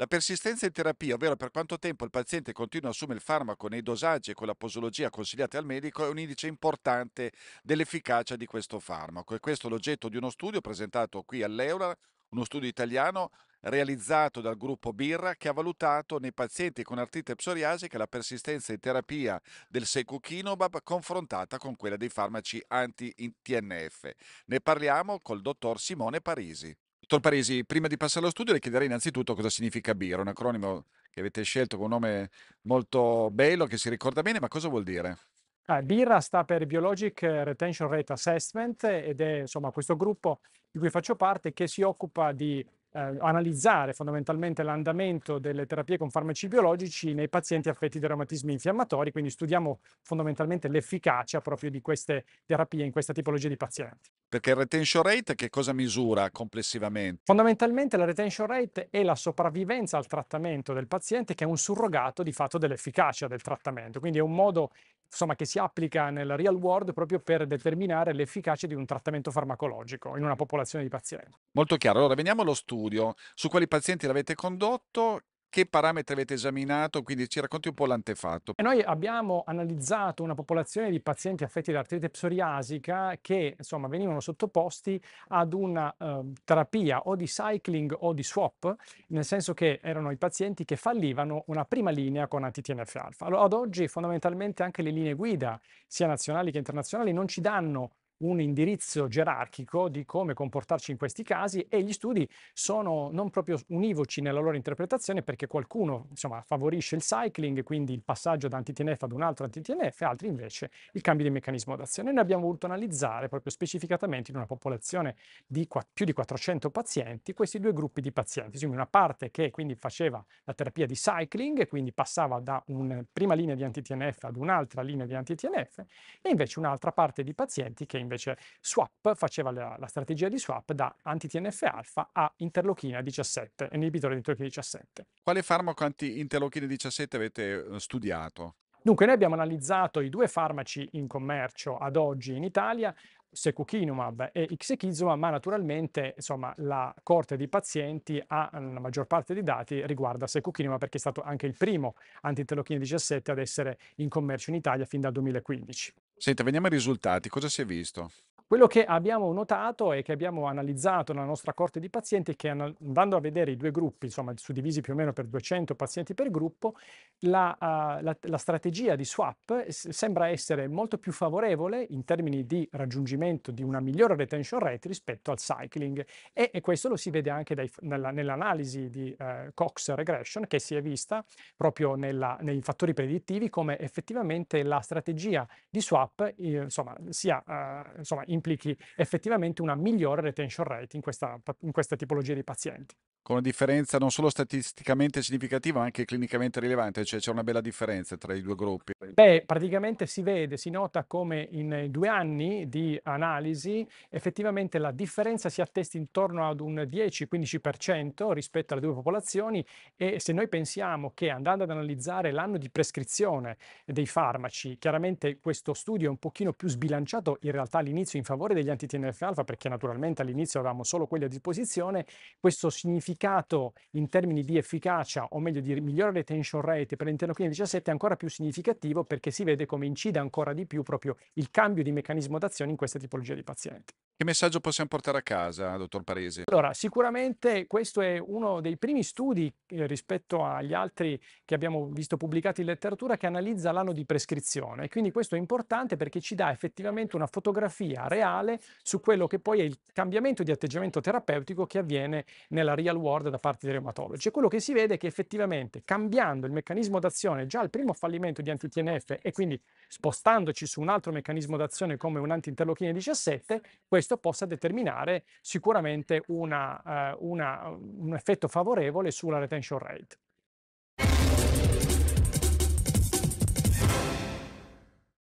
La persistenza in terapia, ovvero per quanto tempo il paziente continua a assumere il farmaco nei dosaggi e con la posologia consigliati al medico, è un indice importante dell'efficacia di questo farmaco. E questo è l'oggetto di uno studio presentato qui all'Eura, uno studio italiano realizzato dal gruppo Birra che ha valutato nei pazienti con artrite psoriasica la persistenza in terapia del secukinobab confrontata con quella dei farmaci anti-TNF. Ne parliamo col dottor Simone Parisi. Torparesi, prima di passare allo studio le chiederei innanzitutto cosa significa BIR, un acronimo che avete scelto con un nome molto bello, che si ricorda bene, ma cosa vuol dire? Ah, BIRA sta per Biologic Retention Rate Assessment ed è insomma questo gruppo di cui faccio parte che si occupa di eh, analizzare fondamentalmente l'andamento delle terapie con farmaci biologici nei pazienti affetti da reumatismi infiammatori, quindi studiamo fondamentalmente l'efficacia proprio di queste terapie in questa tipologia di pazienti. Perché il retention rate che cosa misura complessivamente? Fondamentalmente la retention rate è la sopravvivenza al trattamento del paziente che è un surrogato di fatto dell'efficacia del trattamento, quindi è un modo insomma, che si applica nel real world proprio per determinare l'efficacia di un trattamento farmacologico in una popolazione di pazienti. Molto chiaro. Allora, veniamo allo studio. Su quali pazienti l'avete condotto? Che parametri avete esaminato? Quindi ci racconti un po' l'antefatto. E noi abbiamo analizzato una popolazione di pazienti affetti da artrite psoriasica che insomma venivano sottoposti ad una eh, terapia o di cycling o di swap, nel senso che erano i pazienti che fallivano una prima linea con anti-TNF alfa. Allora, ad oggi fondamentalmente anche le linee guida, sia nazionali che internazionali, non ci danno un indirizzo gerarchico di come comportarci in questi casi e gli studi sono non proprio univoci nella loro interpretazione perché qualcuno insomma, favorisce il cycling, quindi il passaggio da anti-TNF ad un altro anti-TNF, altri invece il cambio di meccanismo d'azione. Noi abbiamo voluto analizzare proprio specificatamente in una popolazione di più di 400 pazienti questi due gruppi di pazienti, quindi una parte che quindi faceva la terapia di cycling, quindi passava da una prima linea di anti-TNF ad un'altra linea di anti-TNF e invece un'altra parte di pazienti che in invece swap faceva la, la strategia di swap da anti-TNF alfa a interlochina 17, inibitore di interlochina 17. Quale farmaco anti interlochina 17 avete eh, studiato? Dunque, noi abbiamo analizzato i due farmaci in commercio ad oggi in Italia, secukinumab e xekizumab, ma naturalmente insomma, la corte di pazienti ha eh, la maggior parte dei dati riguardo a secukinumab perché è stato anche il primo antinterleuchina 17 ad essere in commercio in Italia fin dal 2015. Senta, veniamo ai risultati. Cosa si è visto? Quello che abbiamo notato e che abbiamo analizzato nella nostra corte di pazienti è che andando a vedere i due gruppi, insomma suddivisi più o meno per 200 pazienti per gruppo, la, uh, la, la strategia di swap sembra essere molto più favorevole in termini di raggiungimento di una migliore retention rate rispetto al cycling e, e questo lo si vede anche dai, nella, nell'analisi di uh, Cox regression che si è vista proprio nella, nei fattori predittivi come effettivamente la strategia di swap eh, insomma, sia uh, insomma, in implichi effettivamente una migliore retention rate in questa, in questa tipologia di pazienti con una differenza non solo statisticamente significativa ma anche clinicamente rilevante, cioè c'è una bella differenza tra i due gruppi. Beh, praticamente si vede, si nota come in due anni di analisi effettivamente la differenza si attesta intorno ad un 10-15% rispetto alle due popolazioni e se noi pensiamo che andando ad analizzare l'anno di prescrizione dei farmaci, chiaramente questo studio è un pochino più sbilanciato in realtà all'inizio in favore degli anti-TNF alfa perché naturalmente all'inizio avevamo solo quelli a disposizione, questo significa certificato in termini di efficacia, o meglio di migliore retention rate per l'interno 17 è ancora più significativo perché si vede come incide ancora di più proprio il cambio di meccanismo d'azione in questa tipologia di pazienti. Che messaggio possiamo portare a casa, dottor Paresi? Allora, sicuramente questo è uno dei primi studi eh, rispetto agli altri che abbiamo visto pubblicati in letteratura che analizza l'anno di prescrizione. quindi questo è importante perché ci dà effettivamente una fotografia reale su quello che poi è il cambiamento di atteggiamento terapeutico che avviene nella real world da parte dei reumatologi. E quello che si vede è che effettivamente cambiando il meccanismo d'azione già al primo fallimento di anti-TNF e quindi spostandoci su un altro meccanismo d'azione come un anti-interleuchina 17, questo questo possa determinare sicuramente una, eh, una, un effetto favorevole sulla retention rate.